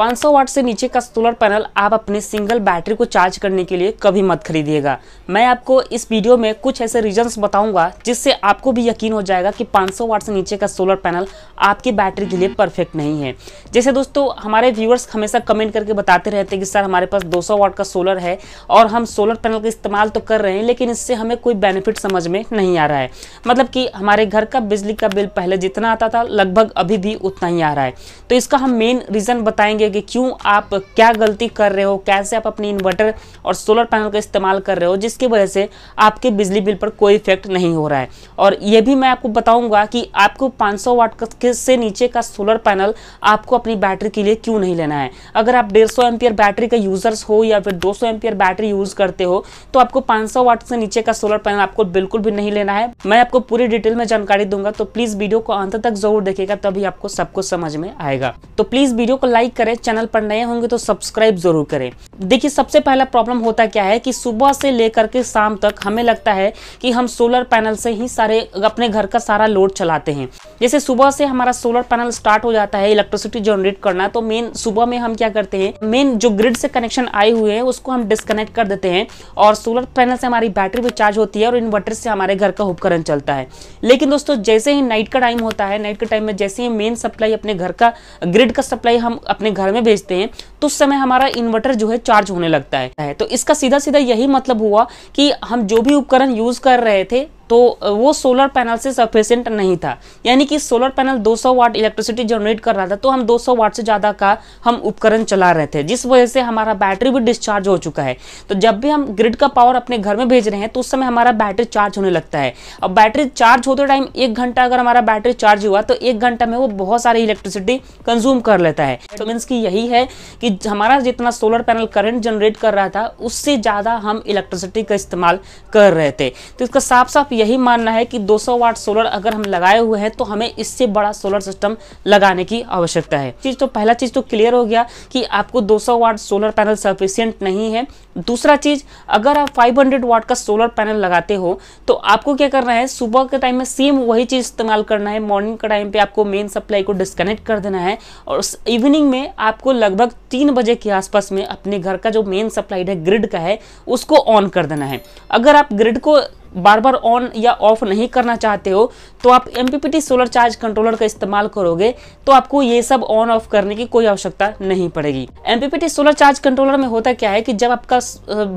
500 वाट से नीचे का सोलर पैनल आप अपने सिंगल बैटरी को चार्ज करने के लिए कभी मत खरीदिएगा मैं आपको इस वीडियो में कुछ ऐसे रीजंस बताऊंगा जिससे आपको भी यकीन हो जाएगा कि 500 वाट से नीचे का सोलर पैनल आपकी बैटरी के लिए परफेक्ट हम्म। नहीं है जैसे दोस्तों हमारे व्यूअर्स हमेशा कमेंट करके बताते रहते हैं कि सर हमारे पास सौ वाट का सोलर है और हम सोलर पैनल का इस्तेमाल तो कर रहे हैं लेकिन इससे हमें कोई बेनिफिट समझ में नहीं आ रहा है मतलब कि हमारे घर का बिजली का बिल पहले जितना आता था लगभग अभी भी उतना ही आ रहा है तो इसका हम मेन रीज़न बताएंगे कि क्यों आप क्या गलती कर रहे हो कैसे आप अपने इन्वर्टर और सोलर पैनल का इस्तेमाल कर रहे हो जिसकी वजह से आपके बिजली बिल पर कोई इफेक्ट नहीं हो रहा है और ये भी मैं आपको बताऊंगा कि आपको 500 वाट से नीचे का सोलर पैनल आपको अपनी बैटरी के लिए क्यों नहीं लेना है अगर आप डेढ़ सौ बैटरी का यूज़र्स हो या फिर दो सौ बैटरी यूज़ करते हो तो आपको सौ वाट से नीचे का सोलर पैनल आपको बिल्कुल भी नहीं लेना है मैं आपको पूरी डिटेल में जानकारी दूंगा तो प्लीज़ वीडियो को अंत तक जरूर देखेगा तभी आपको सब कुछ समझ में आएगा तो प्लीज़ वीडियो को लाइक करें चैनल पर नए होंगे तो सब्सक्राइब जरूर करें देखिए सबसे पहला प्रॉब्लम होता क्या है कि सुबह से लेकर के शाम तक हमें लगता है कि हम सोलर पैनल से ही सारे अपने घर का सारा लोड चलाते हैं जैसे सुबह से हमारा सोलर पैनल स्टार्ट हो जाता है इलेक्ट्रिसिटी जनरेट करना तो मेन सुबह में हम क्या करते हैं मेन जो ग्रिड से कनेक्शन आए हुए हैं उसको हम डिस्कनेक्ट कर देते हैं और सोलर पैनल से हमारी बैटरी भी चार्ज होती है और इन्वर्टर से हमारे घर का उपकरण चलता है लेकिन दोस्तों जैसे ही नाइट का टाइम होता है नाइट के टाइम में जैसे ही मेन सप्लाई अपने घर का ग्रिड का सप्लाई हम अपने घर में भेजते हैं तो उस समय हमारा इन्वर्टर जो है चार्ज होने लगता है तो इसका सीधा सीधा यही मतलब हुआ कि हम जो भी उपकरण यूज कर रहे थे तो वो सोलर पैनल से सफिशियंट नहीं था यानी कि solar panel 200 watt electricity generate कर रहा था तो हम 200 वाट से ज़्यादा का हम उपकरण चला रहे थे जिस वजह से हमारा बैटरी भी डिस्चार्ज हो चुका है तो जब भी हम ग्रिड का पावर अपने घर में भेज रहे हैं तो उस समय हमारा बैटरी चार्ज होने लगता है अब बैटरी चार्ज होते टाइम एक घंटा अगर हमारा बैटरी चार्ज हुआ तो एक घंटा में वो बहुत सारी इलेक्ट्रिसिटी कंज्यूम कर लेता है तो मीन्स की यही है कि हमारा जितना सोलर पैनल करंट जनरेट कर रहा था उससे ज़्यादा हम इलेक्ट्रिसिटी का इस्तेमाल कर रहे थे तो इसका साफ साफ यही मानना है कि 200 वाट सोलर अगर हम लगाए हुए हैं तो हमें इससे बड़ा सोलर सिस्टम लगाने की आवश्यकता है चीज़ तो पहला चीज़ तो क्लियर हो गया कि आपको 200 वाट सोलर पैनल सफिशियंट नहीं है दूसरा चीज़ अगर आप 500 वाट का सोलर पैनल लगाते हो तो आपको क्या करना है सुबह के टाइम में सेम वही चीज़ इस्तेमाल करना है मॉर्निंग के टाइम पे आपको मेन सप्लाई को डिस्कनेक्ट कर देना है और इवनिंग में आपको लगभग तीन बजे के आसपास में अपने घर का जो मेन सप्लाई है ग्रिड का है उसको ऑन कर देना है अगर आप ग्रिड को बार बार ऑन या ऑफ नहीं करना चाहते हो तो आप एम सोलर चार्ज कंट्रोलर का इस्तेमाल करोगे तो आपको ये सब ऑन ऑफ करने की कोई आवश्यकता नहीं पड़ेगी एम सोलर चार्ज कंट्रोलर में होता क्या है कि जब आपका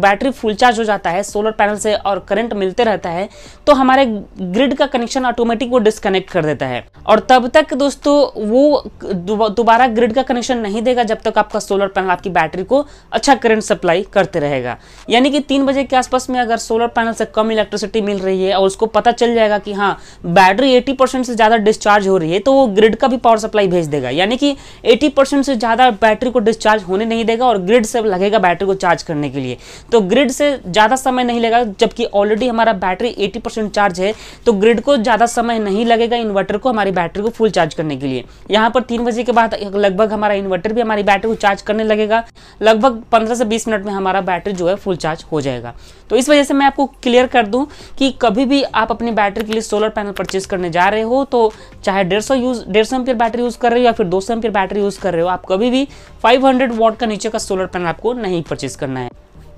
बैटरी फुल चार्ज हो जाता है सोलर पैनल से और करंट मिलते रहता है तो हमारे ग्रिड का कनेक्शन ऑटोमेटिक वो डिस्कनेक्ट कर देता है और तब तक दोस्तों वो दोबारा ग्रिड का कनेक्शन नहीं देगा जब तक आपका सोलर पैनल आपकी बैटरी को अच्छा करंट सप्लाई करते रहेगा यानी कि तीन बजे के आसपास में अगर सोलर पैनल से कम इलेक्ट्रिस कैपेसिटी मिल रही है और उसको पता चल जाएगा कि हाँ बैटरी 80 परसेंट से ज़्यादा डिस्चार्ज हो रही है तो वो ग्रिड का भी पावर सप्लाई भेज देगा यानी कि 80 परसेंट से ज़्यादा बैटरी को डिस्चार्ज होने नहीं देगा और ग्रिड से लगेगा बैटरी को चार्ज करने के लिए तो ग्रिड से ज़्यादा समय नहीं लगेगा जबकि ऑलरेडी हमारा बैटरी एटी चार्ज है तो ग्रिड को ज़्यादा समय नहीं लगेगा इन्वर्टर को हमारी बैटरी को फुल चार्ज करने के लिए यहाँ पर तीन बजे के बाद लगभग हमारा इन्वर्टर भी हमारी बैटरी को चार्ज करने लगेगा लगभग पंद्रह से बीस मिनट में हमारा बैटरी जो है फुल चार्ज हो जाएगा तो इस वजह से मैं आपको क्लियर कर दूं कि कभी भी आप अपनी बैटरी के लिए सोलर पैनल परचेज करने जा रहे हो तो चाहे डेढ़ सौ यूज़ डेढ़ सौ एम बैटरी यूज़ कर रहे हो या फिर दो सौ एम्पियर बैटरी यूज़ कर रहे हो आप कभी भी 500 वॉट का नीचे का सोलर पैनल आपको नहीं परचेज करना है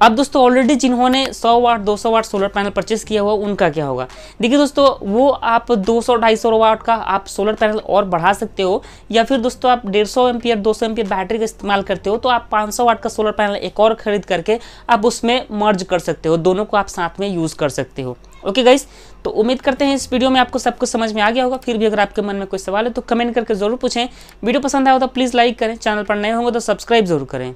अब दोस्तों ऑलरेडी जिन्होंने 100 watt 200 watt solar panel purchase किया हुआ उनका क्या होगा देखिए दोस्तों वो आप 200 250 वाट का आप सोलर पैनल और बढ़ा सकते हो या फिर दोस्तों आप 150 सौ एम दो बैटरी का इस्तेमाल करते हो तो आप 500 वाट का सोलर पैनल एक और खरीद करके आप उसमें मर्ज कर सकते हो दोनों को आप साथ में यूज़ कर सकते हो ओके गाइस तो उम्मीद करते हैं इस वीडियो में आपको सब कुछ समझ में आ गया होगा फिर भी अगर आपके मन में कोई सवाल है तो कमेंट करके जरूर पूछें वीडियो पसंद आया हो तो प्लीज़ लाइक करें चैनल पर नए होंगे तो सब्सक्राइब जरूर करें